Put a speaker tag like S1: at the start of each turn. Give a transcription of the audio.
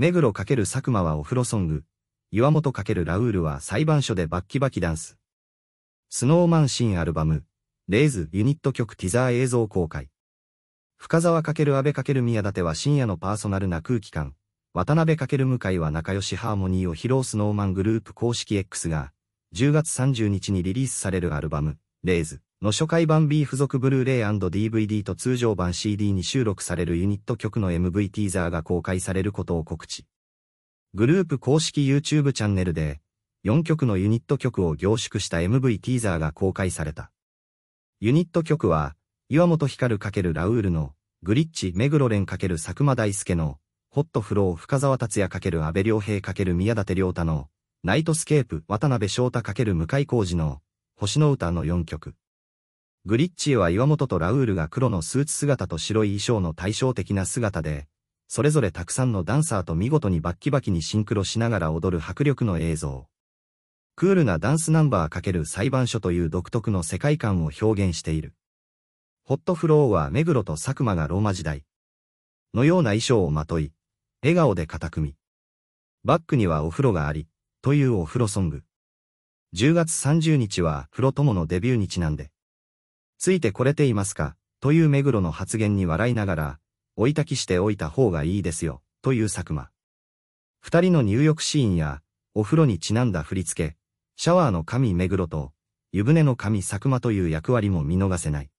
S1: 目黒×佐久間はお風呂ソング、岩本×ラウールは裁判所でバッキバキダンス。スノーマン新アルバム、レイズユニット曲ティザー映像公開。深沢×安部×宮舘は深夜のパーソナルな空気感、渡辺×向井は仲良しハーモニーを披露スノーマングループ公式 X が、10月30日にリリースされるアルバム、レイズ。の初回版 B 付属ブルーレイ &DVD と通常版 CD に収録されるユニット曲の MV ティーザーが公開されることを告知。グループ公式 YouTube チャンネルで、4曲のユニット曲を凝縮した MV ティーザーが公開された。ユニット曲は、岩本光×ラウールの、グリッチ・目黒ン×佐久間大介の、ホットフロー深沢達也×安部良平×宮舘良太の、ナイトスケープ渡辺翔太×向井康二の、星の歌の4曲。グリッチーは岩本とラウールが黒のスーツ姿と白い衣装の対照的な姿で、それぞれたくさんのダンサーと見事にバッキバキにシンクロしながら踊る迫力の映像。クールなダンスナンバー×裁判所という独特の世界観を表現している。ホットフローは目黒と佐久間がローマ時代のような衣装をまとい、笑顔で固くみ。バックにはお風呂があり、というお風呂ソング。10月30日は風呂友のデビュー日なんで。ついてこれていますかという目黒の発言に笑いながら、追い焚きしておいた方がいいですよ、という佐久間。二人の入浴シーンや、お風呂にちなんだ振り付け、シャワーの神目黒と、湯船の神佐久間という役割も見逃せない。